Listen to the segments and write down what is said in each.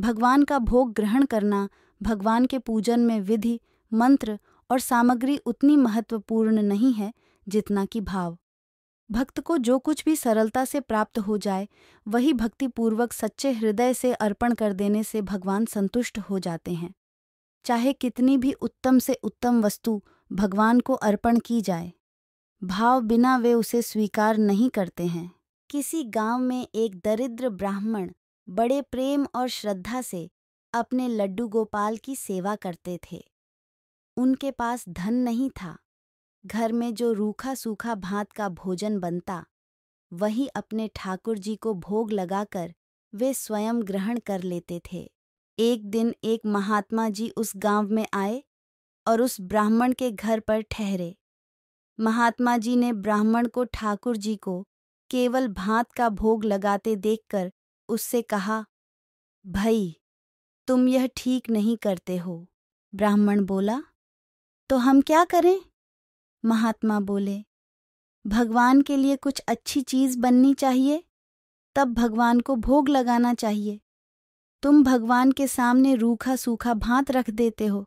भगवान का भोग ग्रहण करना भगवान के पूजन में विधि मंत्र और सामग्री उतनी महत्वपूर्ण नहीं है जितना कि भाव भक्त को जो कुछ भी सरलता से प्राप्त हो जाए वही भक्तिपूर्वक सच्चे हृदय से अर्पण कर देने से भगवान संतुष्ट हो जाते हैं चाहे कितनी भी उत्तम से उत्तम वस्तु भगवान को अर्पण की जाए भाव बिना वे उसे स्वीकार नहीं करते हैं किसी गांव में एक दरिद्र ब्राह्मण बड़े प्रेम और श्रद्धा से अपने लड्डू गोपाल की सेवा करते थे उनके पास धन नहीं था घर में जो रूखा सूखा भात का भोजन बनता वही अपने ठाकुर जी को भोग लगाकर वे स्वयं ग्रहण कर लेते थे एक दिन एक महात्मा जी उस गांव में आए और उस ब्राह्मण के घर पर ठहरे महात्मा जी ने ब्राह्मण को ठाकुर जी को केवल भात का भोग लगाते देखकर उससे कहा भाई तुम यह ठीक नहीं करते हो ब्राह्मण बोला तो हम क्या करें महात्मा बोले भगवान के लिए कुछ अच्छी चीज बननी चाहिए तब भगवान को भोग लगाना चाहिए तुम भगवान के सामने रूखा सूखा भांत रख देते हो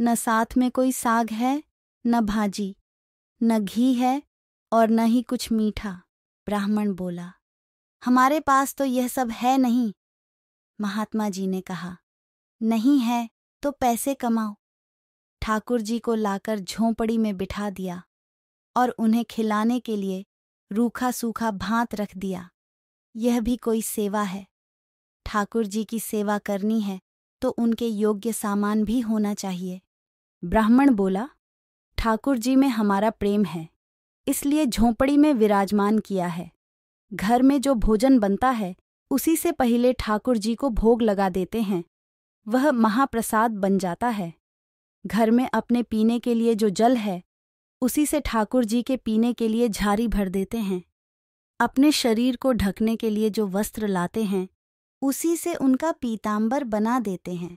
न साथ में कोई साग है न भाजी न घी है और न ही कुछ मीठा ब्राह्मण बोला हमारे पास तो यह सब है नहीं महात्मा जी ने कहा नहीं है तो पैसे कमाओ ठाकुर जी को लाकर झोंपड़ी में बिठा दिया और उन्हें खिलाने के लिए रूखा सूखा भांत रख दिया यह भी कोई सेवा है ठाकुर जी की सेवा करनी है तो उनके योग्य सामान भी होना चाहिए ब्राह्मण बोला ठाकुर जी में हमारा प्रेम है इसलिए झोंपड़ी में विराजमान किया है घर में जो भोजन बनता है उसी से पहले ठाकुर जी को भोग लगा देते हैं वह महाप्रसाद बन जाता है घर में अपने पीने के लिए जो जल है उसी से ठाकुर जी के पीने के लिए झारी भर देते हैं अपने शरीर को ढकने के लिए जो वस्त्र लाते हैं उसी से उनका पीताम्बर बना देते हैं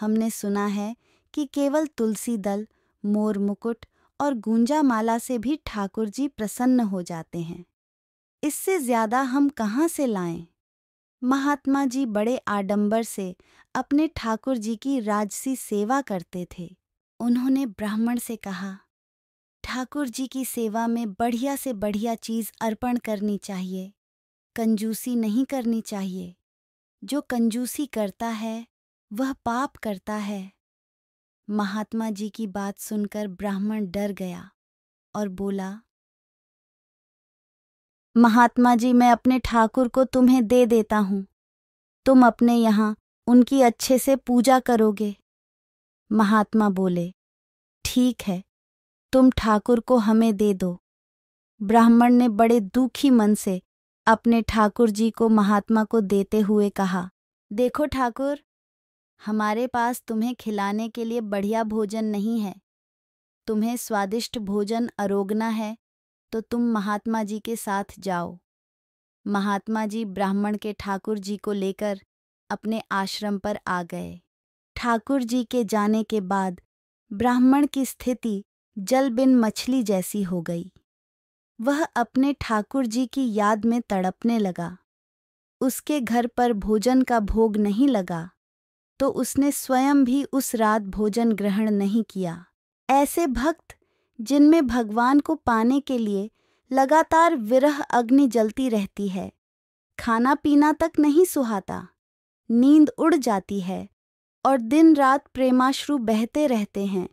हमने सुना है कि केवल तुलसी दल मोर मुकुट और गुंजा माला से भी ठाकुर जी प्रसन्न हो जाते हैं इससे ज्यादा हम कहाँ से लाएं? महात्मा जी बड़े आडंबर से अपने ठाकुर जी की राजसी सेवा करते थे उन्होंने ब्राह्मण से कहा ठाकुर जी की सेवा में बढ़िया से बढ़िया चीज अर्पण करनी चाहिए कंजूसी नहीं करनी चाहिए जो कंजूसी करता है वह पाप करता है महात्मा जी की बात सुनकर ब्राह्मण डर गया और बोला महात्मा जी मैं अपने ठाकुर को तुम्हें दे देता हूँ तुम अपने यहाँ उनकी अच्छे से पूजा करोगे महात्मा बोले ठीक है तुम ठाकुर को हमें दे दो ब्राह्मण ने बड़े दुखी मन से अपने ठाकुर जी को महात्मा को देते हुए कहा देखो ठाकुर हमारे पास तुम्हें खिलाने के लिए बढ़िया भोजन नहीं है तुम्हें स्वादिष्ट भोजन अरोगना है तो तुम महात्मा जी के साथ जाओ महात्मा जी ब्राह्मण के ठाकुर जी को लेकर अपने आश्रम पर आ गए ठाकुर जी के जाने के बाद ब्राह्मण की स्थिति जल बिन मछली जैसी हो गई वह अपने ठाकुर जी की याद में तड़पने लगा उसके घर पर भोजन का भोग नहीं लगा तो उसने स्वयं भी उस रात भोजन ग्रहण नहीं किया ऐसे भक्त जिनमें भगवान को पाने के लिए लगातार विरह अग्नि जलती रहती है खाना पीना तक नहीं सुहाता नींद उड़ जाती है और दिन रात प्रेमाश्रु बहते रहते हैं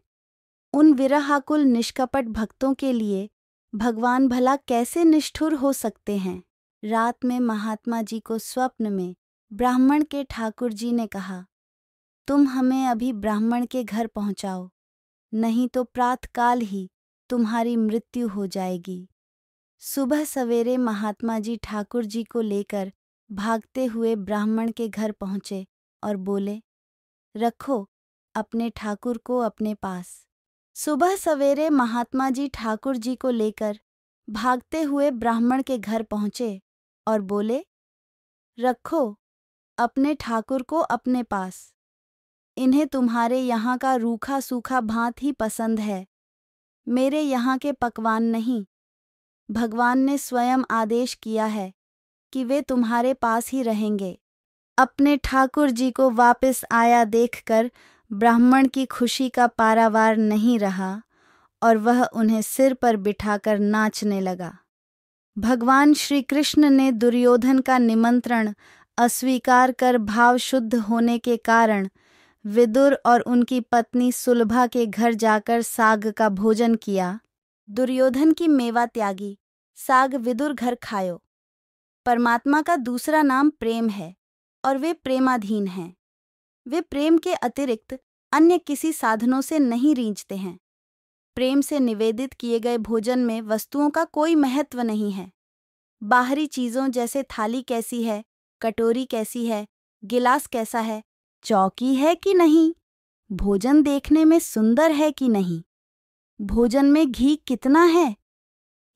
उन विरहाकुल निष्कपट भक्तों के लिए भगवान भला कैसे निष्ठुर हो सकते हैं रात में महात्मा जी को स्वप्न में ब्राह्मण के ठाकुर जी ने कहा तुम हमें अभी ब्राह्मण के घर पहुंचाओ नहीं तो प्रातकाल ही तुम्हारी मृत्यु हो जाएगी सुबह सवेरे महात्मा जी ठाकुर जी को लेकर भागते हुए ब्राह्मण के घर पहुंचे और बोले रखो अपने ठाकुर को अपने पास सुबह सवेरे महात्मा जी ठाकुर जी को लेकर भागते हुए ब्राह्मण के घर पहुंचे और बोले रखो अपने ठाकुर को अपने पास इन्हें तुम्हारे यहाँ का रूखा सूखा भांत ही पसंद है मेरे यहाँ के पकवान नहीं भगवान ने स्वयं आदेश किया है कि वे तुम्हारे पास ही रहेंगे अपने ठाकुर जी को वापस आया देखकर ब्राह्मण की खुशी का पारावार नहीं रहा और वह उन्हें सिर पर बिठाकर नाचने लगा भगवान श्री कृष्ण ने दुर्योधन का निमंत्रण अस्वीकार कर भाव शुद्ध होने के कारण विदुर और उनकी पत्नी सुलभा के घर जाकर साग का भोजन किया दुर्योधन की मेवा त्यागी साग विदुर घर खायो परमात्मा का दूसरा नाम प्रेम है और वे प्रेमाधीन हैं वे प्रेम के अतिरिक्त अन्य किसी साधनों से नहीं रींचते हैं प्रेम से निवेदित किए गए भोजन में वस्तुओं का कोई महत्व नहीं है बाहरी चीज़ों जैसे थाली कैसी है कटोरी कैसी है गिलास कैसा है चौकी है कि नहीं भोजन देखने में सुंदर है कि नहीं भोजन में घी कितना है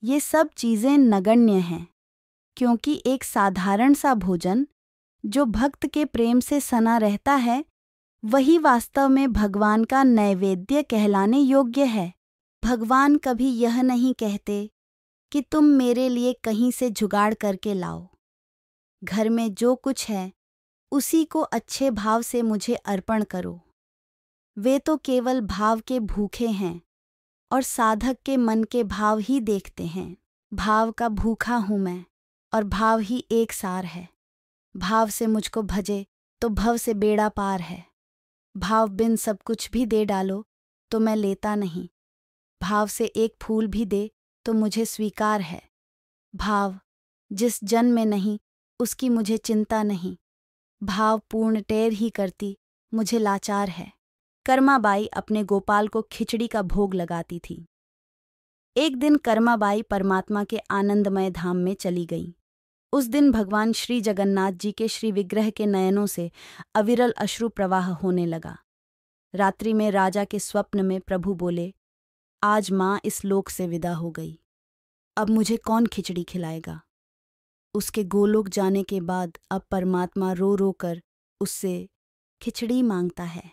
ये सब चीज़ें नगण्य हैं क्योंकि एक साधारण सा भोजन जो भक्त के प्रेम से सना रहता है वही वास्तव में भगवान का नैवेद्य कहलाने योग्य है भगवान कभी यह नहीं कहते कि तुम मेरे लिए कहीं से जुगाड़ करके लाओ घर में जो कुछ है उसी को अच्छे भाव से मुझे अर्पण करो वे तो केवल भाव के भूखे हैं और साधक के मन के भाव ही देखते हैं भाव का भूखा हूं मैं और भाव ही एक सार है भाव से मुझको भजे तो भव से बेड़ा पार है भाव बिन सब कुछ भी दे डालो तो मैं लेता नहीं भाव से एक फूल भी दे तो मुझे स्वीकार है भाव जिस जन्म में नहीं उसकी मुझे चिंता नहीं भावपूर्ण टेर ही करती मुझे लाचार है कर्माबाई अपने गोपाल को खिचड़ी का भोग लगाती थी एक दिन कर्माबाई परमात्मा के आनंदमय धाम में चली गईं उस दिन भगवान श्री जगन्नाथ जी के श्री विग्रह के नयनों से अविरल अश्रु प्रवाह होने लगा रात्रि में राजा के स्वप्न में प्रभु बोले आज माँ इस लोक से विदा हो गई अब मुझे कौन खिचड़ी खिलाएगा उसके गोलोक जाने के बाद अब परमात्मा रो रो कर उससे खिचड़ी मांगता है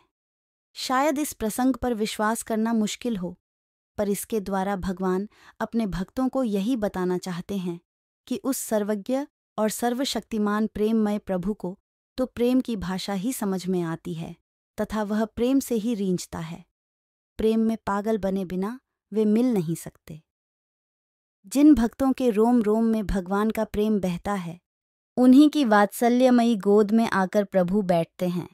शायद इस प्रसंग पर विश्वास करना मुश्किल हो पर इसके द्वारा भगवान अपने भक्तों को यही बताना चाहते हैं कि उस सर्वज्ञ और सर्वशक्तिमान प्रेममय प्रभु को तो प्रेम की भाषा ही समझ में आती है तथा वह प्रेम से ही रींझता है प्रेम में पागल बने बिना वे मिल नहीं सकते जिन भक्तों के रोम रोम में भगवान का प्रेम बहता है उन्हीं की वात्सल्यमयी गोद में आकर प्रभु बैठते हैं